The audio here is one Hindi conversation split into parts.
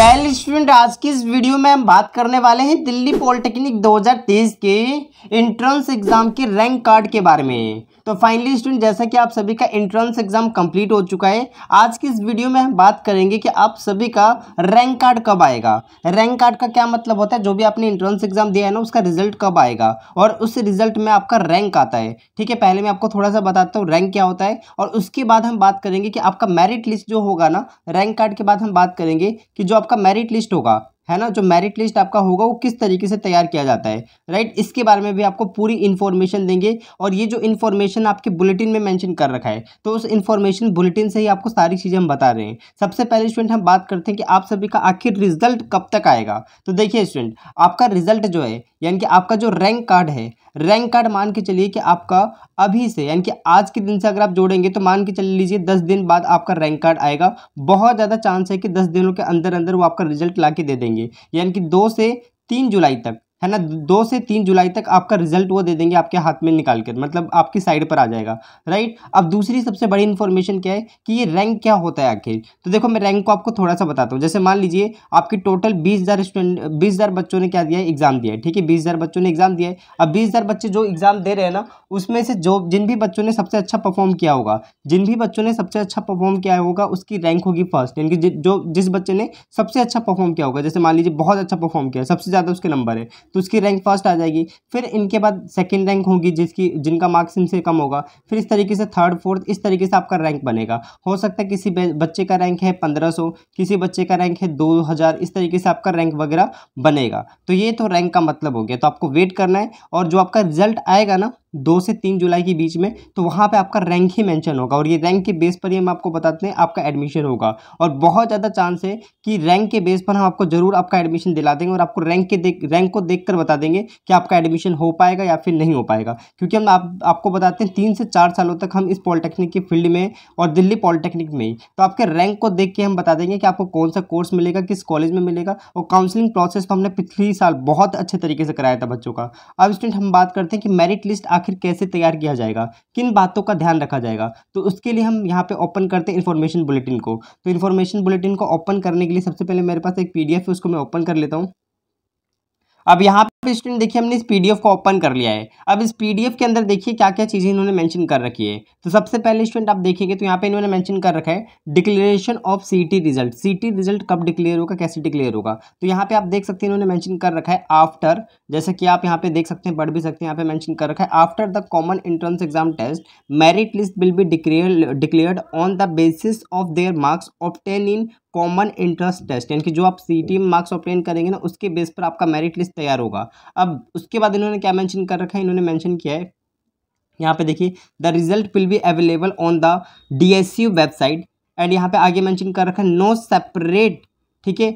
वेल स्टूडेंट आज की इस वीडियो में हम बात करने वाले हैं दिल्ली पॉलिटेक्निक 2023 के एंट्रेंस एग्जाम के रैंक कार्ड के बारे में तो फाइनली स्टूडेंट जैसा कि आप सभी का एंट्रेंस एग्जाम कंप्लीट हो चुका है आज की इस वीडियो में हम बात करेंगे कि आप सभी का रैंक कार्ड कब आएगा रैंक कार्ड का क्या मतलब होता है जो भी आपने इंट्रेंस एग्जाम दिया है ना उसका रिजल्ट कब आएगा और उस रिजल्ट में आपका रैंक आता है ठीक है पहले मैं आपको थोड़ा सा बताता हूँ रैंक क्या होता है और उसके बाद हम बात करेंगे कि आपका मेरिट लिस्ट जो होगा ना रैंक कार्ड के बाद हम बात करेंगे कि जो आपका मेरिट लिस्ट होगा है ना जो मेरिट लिस्ट आपका होगा वो किस तरीके से तैयार किया जाता है राइट इसके बारे में भी आपको पूरी इन्फॉर्मेशन देंगे और ये जो इन्फॉर्मेशन आपके बुलेटिन में मेंशन कर रखा है तो उस इन्फॉर्मेशन बुलेटिन से ही आपको सारी चीज़ें हम बता रहे हैं सबसे पहले स्टूडेंट हम बात करते हैं कि आप सभी का आखिर रिजल्ट कब तक आएगा तो देखिए स्टूडेंट आपका रिजल्ट जो है यानी कि आपका जो रैंक कार्ड है रैंक कार्ड मान के चलिए कि आपका अभी से यानी कि आज के दिन से अगर आप जोड़ेंगे तो मान के चल लीजिए दस दिन बाद आपका रैंक कार्ड आएगा बहुत ज़्यादा चांस है कि दस दिनों के अंदर अंदर वो आपका रिजल्ट ला के दे देंगे यानी कि दो से तीन जुलाई तक है ना दो से तीन जुलाई तक आपका रिजल्ट वो दे देंगे आपके हाथ में निकाल कर मतलब आपकी साइड पर आ जाएगा राइट अब दूसरी सबसे बड़ी इन्फॉर्मेशन क्या है कि ये रैंक क्या होता है आखिर तो देखो मैं रैंक को आपको थोड़ा सा बताता हूँ जैसे मान लीजिए आपकी टोटल बीस हज़ार स्टूडेंट बीस हज़ार बच्चों ने क्या दिया है एग्ज़ाम दिया है ठीक है बीस हज़ार बच्चों ने एग्ज़ाम दिया है अब बीस हज़ार बच्चे जो एग्ज़ाम दे रहे हैं ना उसमें से जो जिन भी बच्चों ने सबसे अच्छा परफॉर्म किया होगा जिन भी बच्चों ने सबसे अच्छा परफॉर्म किया होगा उसकी रैंक होगी फर्स्ट यानी कि जो जिस बच्चे ने सबसे अच्छा परफॉर्म किया होगा जैसे मान लीजिए बहुत अच्छा परफॉर्म किया सबसे ज़्यादा उसके नंबर है तो उसकी रैंक फर्स्ट आ जाएगी फिर इनके बाद सेकेंड रैंक होगी जिसकी जिनका मार्क्स इनसे कम होगा फिर इस तरीके से थर्ड फोर्थ इस तरीके से आपका रैंक बनेगा हो सकता है किसी बच्चे का रैंक है पंद्रह सौ किसी बच्चे का रैंक है दो हज़ार इस तरीके से आपका रैंक वगैरह बनेगा तो ये तो रैंक का मतलब हो गया तो आपको वेट करना है और जो आपका रिजल्ट आएगा ना दो से तीन जुलाई के बीच में तो वहाँ पे आपका रैंक ही मेंशन होगा और ये रैंक के बेस पर ही हम आपको बताते हैं आपका एडमिशन होगा और बहुत ज़्यादा चांस है कि रैंक के बेस पर हम आपको ज़रूर आपका एडमिशन दिला देंगे और आपको रैंक के देख रैंक को देखकर बता देंगे कि आपका एडमिशन हो पाएगा या फिर नहीं हो पाएगा क्योंकि हम आप, आपको बताते हैं तीन से चार सालों तक हम इस पॉलिटेक्निक की फील्ड में और दिल्ली पॉलिटेक्निक में ही तो आपके रैंक को देख के हम बता देंगे कि आपको कौन सा कोर्स मिलेगा किस कॉलेज में मिलेगा और काउंसलिंग प्रोसेस तो हमने पिछले साल बहुत अच्छे तरीके से कराया था बच्चों का अब स्टूडेंट हम बात करते हैं कि मेरिट लिस्ट आखिर कैसे तैयार किया जाएगा किन बातों का ध्यान रखा जाएगा तो उसके लिए हम यहाँ पे ओपन करते हैं इन्फॉर्मेशन बुलेटिन को तो इन्फॉर्मेशन बुलेटिन को ओपन करने के लिए सबसे पहले मेरे पास एक पी है उसको मैं ओपन कर लेता हूँ अब यहाँ स्टूडेंट देखिए हमने इस पीडीएफ को ओपन कर लिया है अब इस पीडीएफ के अंदर देखिए क्या क्या चीज़ें इन्होंने मेंशन कर रखी है तो सबसे पहले स्टूडेंट आप देखेंगे तो यहाँ पे इन्होंने मेंशन कर रखा है declaration of CET result CET result कब डिक्लेयर होगा कैसे डिक्लेयर होगा तो यहाँ पे आप देख सकते हैं इन्होंने मैंशन कर रखा है आफ्टर जैसे कि आप यहाँ पे देख सकते हैं पढ़ भी सकते हैं यहाँ पे मैंशन कर रखा है after the common entrance exam test merit list will be declare declared on the basis of their marks obtain in common interest test यानी कि जो आप सी टी मार्क्स ऑप्टेन करेंगे ना उसके बेस पर आपका मेरिट लिस्ट तैयार होगा अब उसके बाद इन्होंने क्या मैंशन कर रखा है इन्होंने मैंशन किया है यहाँ पे देखिए the result will be available on the the website and यहाँ पे आगे मेंशन कर रखा है नो सेपरेट ठीक है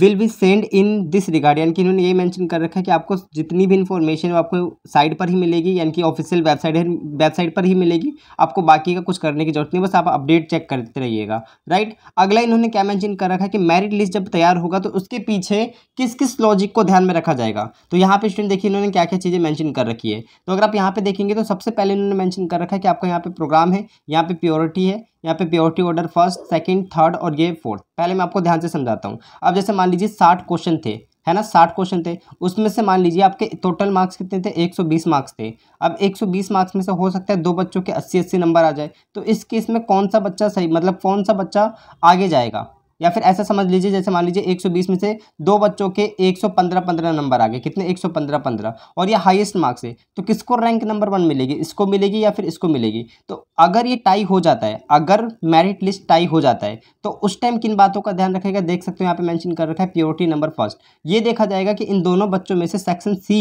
will be send in this regard यानी कि इन्होंने ये मैंशन कर रखा है कि आपको जितनी भी इन्फॉर्मेशन आपको साइट पर ही मिलेगी यानी कि ऑफिशियल वेबसाइट वेबसाइट पर ही मिलेगी आपको बाकी का कुछ करने की जरूरत नहीं बस आप अपडेट चेक करते रहिएगा राइट अगला इन्होंने क्या मैंशन कर रखा है कि मेरिट लिस्ट जब तैयार होगा तो उसके पीछे किस किस लॉजिक को ध्यान में रखा जाएगा तो यहाँ पर स्टूडेंट देखिए इन्होंने क्या क्या चीज़ें मैंशन कर रखी है तो अगर आप यहाँ पर देखेंगे तो सबसे पहले इन्होंने मैंशन कर रखा है कि आपका यहाँ पर प्रोग्राम है यहाँ पर प्योरिटी है यहाँ पे purity order first second third और ये फोर्थ पहले मैं आपको ध्यान से समझाता हूँ अब जैसे मान लीजिए साठ क्वेश्चन थे है ना साठ क्वेश्चन थे उसमें से मान लीजिए आपके टोटल मार्क्स कितने थे 120 मार्क्स थे अब 120 मार्क्स में से हो सकता है दो बच्चों के 80 80 नंबर आ जाए तो इस केस में कौन सा बच्चा सही मतलब कौन सा बच्चा आगे जाएगा या फिर ऐसा समझ लीजिए जैसे मान लीजिए 120 में से दो बच्चों के 115 15 नंबर आ गए कितने 115 15 और ये हाईएस्ट मार्क्स है तो किसको रैंक नंबर वन मिलेगी इसको मिलेगी या फिर इसको मिलेगी तो अगर ये टाई हो जाता है अगर मेरिट लिस्ट टाई हो जाता है तो उस टाइम किन बातों का ध्यान रखेगा देख सकते हो यहाँ पे मैंशन कर रखा है प्योरिटी नंबर फर्स्ट ये देखा जाएगा कि इन दोनों बच्चों में से सेक्शन सी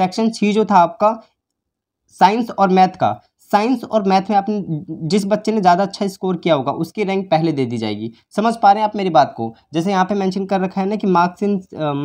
सेक्शन सी जो था आपका साइंस और मैथ का साइंस और मैथ में आपने जिस बच्चे ने ज़्यादा अच्छा स्कोर किया होगा उसकी रैंक पहले दे दी जाएगी समझ पा रहे हैं आप मेरी बात को जैसे यहाँ पे मेंशन कर रखा है ना कि marks in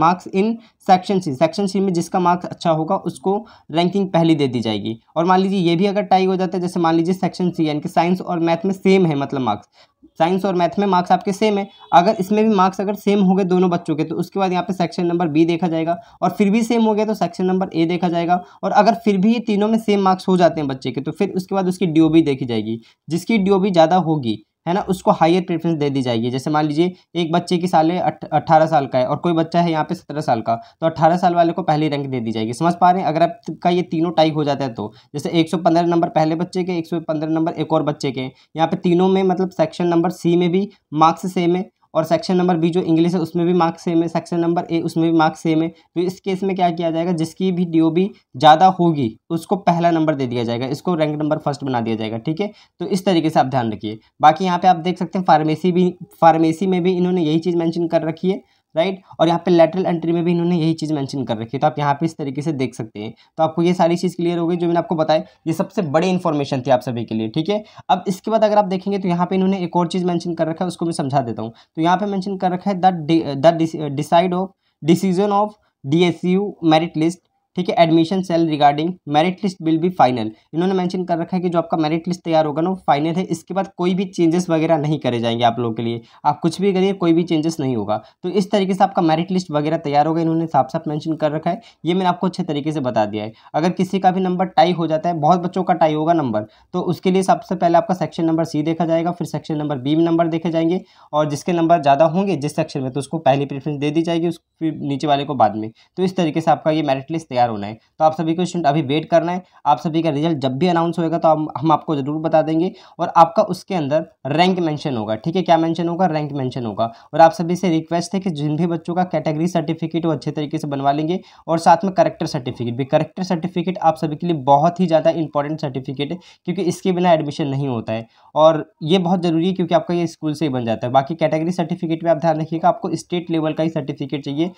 marks in section C section C में जिसका मार्क्स अच्छा होगा उसको रैंकिंग पहली दे दी जाएगी और मान लीजिए ये भी अगर टाई हो जाता है जैसे मान लीजिए सेक्शन सी यानी कि साइंस और मैथ में सेम है मतलब मार्क्स साइंस और मैथ में मार्क्स आपके सेम है अगर इसमें भी मार्क्स अगर सेम हो गए दोनों बच्चों के तो उसके बाद यहाँ पे सेक्शन नंबर बी देखा जाएगा और फिर भी सेम हो गया तो सेक्शन नंबर ए देखा जाएगा और अगर फिर भी ये तीनों में सेम मार्क्स हो जाते हैं बच्चे के तो फिर उसके बाद उसकी डी देखी जाएगी जिसकी डी ज़्यादा होगी है ना उसको हायर प्रेफरेंस दे दी जाएगी जैसे मान लीजिए एक बच्चे की साल अट्ठारह साल का है और कोई बच्चा है यहाँ पे सत्रह साल का तो अट्ठारह साल वाले को पहली रैंक दे दी जाएगी समझ पा रहे हैं अगर आपका ये तीनों टाइप हो जाता है तो जैसे एक सौ पंद्रह नंबर पहले बच्चे के एक सौ पंद्रह नंबर एक और बच्चे के यहाँ पे तीनों में मतलब सेक्शन नंबर सी में भी मार्क्स सेम है और सेक्शन नंबर बी जो इंग्लिश है उसमें भी मार्क्स सेम है सेक्शन नंबर ए उसमें भी मार्क्स सेम है तो इस केस में क्या किया जाएगा जिसकी भी डी ज़्यादा होगी उसको पहला नंबर दे दिया जाएगा इसको रैंक नंबर फर्स्ट बना दिया जाएगा ठीक है तो इस तरीके से आप ध्यान रखिए बाकी यहाँ पर आप देख सकते हैं फार्मेसी भी फार्मेसी में भी इन्होंने यही चीज़ मैंशन कर रखी है राइट और यहाँ पे लेटरल एंट्री में भी इन्होंने यही चीज़ मेंशन कर रखी है तो आप यहाँ पे इस तरीके से देख सकते हैं तो आपको ये सारी चीज़ क्लियर हो गई जो मैंने आपको बताया ये सबसे बड़ी इन्फॉर्मेशन थी आप सभी के लिए ठीक है अब इसके बाद अगर आप देखेंगे तो यहाँ पे इन्होंने एक और चीज़ मैंशन कर रखा है उसको मैं समझा देता हूँ तो यहाँ पर मैंशन कर रखा है the decide of decision of D S U merit list ठीक है admission cell regarding merit list will be final इन्होंने मेंशन कर रखा है कि जो आपका मेरिट लिस्ट तैयार होगा ना वो फाइनल है इसके बाद कोई भी चेंजेस वगैरह नहीं करे जाएंगे आप लोगों के लिए आप कुछ भी करिए कोई भी चेंजेस नहीं होगा तो इस तरीके से आपका मेरिट लिस्ट वगैरह तैयार होगा इन्होंने साफ साफ मैंशन कर रखा है ये मैंने आपको अच्छे तरीके से बता दिया है अगर किसी का भी नंबर टाई हो जाता है बहुत बच्चों का टाई होगा नंबर तो उसके लिए सबसे पहले आपका सेक्शन नंबर सी देखा जाएगा फिर सेक्शन नंबर बी में नंबर देखे जाएंगे और जिसके नंबर ज़्यादा होंगे जिस सेक्शन में तो उसको पहली प्रेफरेंस दे दी जाएगी उस नीचे वाले को बाद में तो इस तरीके से आपका ये मेरिट लिस्ट तैयार तैयार होना है तो आप सभी को स्टूडेंट अभी वेट करना है आप सभी का रिजल्ट जब भी अनाउंस होएगा तो हम, हम आपको ज़रूर बता देंगे और आपका उसके अंदर रैंक मेंशन होगा ठीक है क्या मेंशन होगा रैंक मेंशन होगा और आप सभी से रिक्वेस्ट है कि जिन भी बच्चों का कैटेगरी सर्टिफिकेट वो अच्छे तरीके से बनवा लेंगे और साथ में करेक्टर सर्टिफिकेट भी करेक्टर सर्टिफिकेट आप सभी के लिए बहुत ही ज़्यादा इंपॉर्टेंट सर्टिफिकेट है क्योंकि इसके बिना एडमिशन नहीं होता है और ये बहुत ज़रूरी है क्योंकि आपका ये स्कूल से ही बन जाता है बाकी कैटेगरी सर्टिफिकेट पर आप ध्यान रखिएगा आपको स्टेट लेवल का ही सर्टिफिकेट चाहिए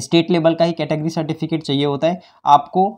स्टेट लेवल का ही कैटेगरी सर्टिफिकेट चाहिए होता है आपको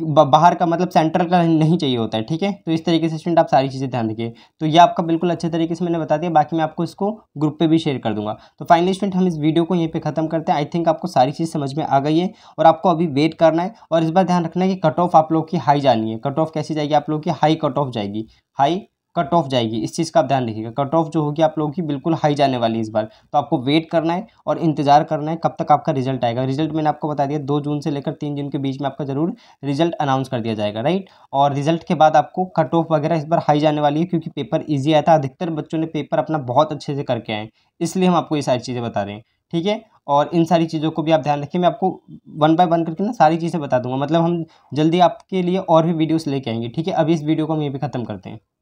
बाहर का मतलब सेंट्रल का नहीं चाहिए होता है ठीक है तो इस तरीके से स्टूडेंट आप सारी चीज़ें ध्यान रखिए तो ये आपका बिल्कुल अच्छे तरीके से मैंने बता दिया बाकी मैं आपको इसको ग्रुप पे भी शेयर कर दूंगा तो फाइनली स्टूडेंट हम इस वीडियो को यहीं पे खत्म करते हैं आई थिंक आपको सारी चीज़ समझ में आ गई है और आपको अभी वेट करना है और इस बार ध्यान रखना है कि कट ऑफ आप लोग की हाई जानी है कट ऑफ कैसी जाएगी आप लोग की हाई कट ऑफ जाएगी हाई कट ऑफ जाएगी इस चीज़ का आप ध्यान रखिएगा कट ऑफ जो होगी आप लोगों की बिल्कुल हाई जाने वाली इस बार तो आपको वेट करना है और इंतजार करना है कब तक आपका रिजल्ट आएगा रिजल्ट मैंने आपको बता दिया दो जून से लेकर तीन जून के बीच में आपका जरूर रिजल्ट अनाउंस कर दिया जाएगा राइट और रिजल्ट के बाद आपको कट ऑफ वगैरह इस बार हाई जाने वाली है क्योंकि पेपर ईजी आया था अधिकतर बच्चों ने पेपर अपना बहुत अच्छे से करके आए इसलिए हम आपको ये सारी चीज़ें बता रहे हैं ठीक है और इन सारी चीज़ों को भी आप ध्यान रखिए मैं आपको वन बाय वन करके ना सारी चीज़ें बता दूंगा मतलब हम जल्दी आपके लिए और भी वीडियोस लेके आएंगे ठीक है अभी इस वीडियो को हम ये भी खत्म करते हैं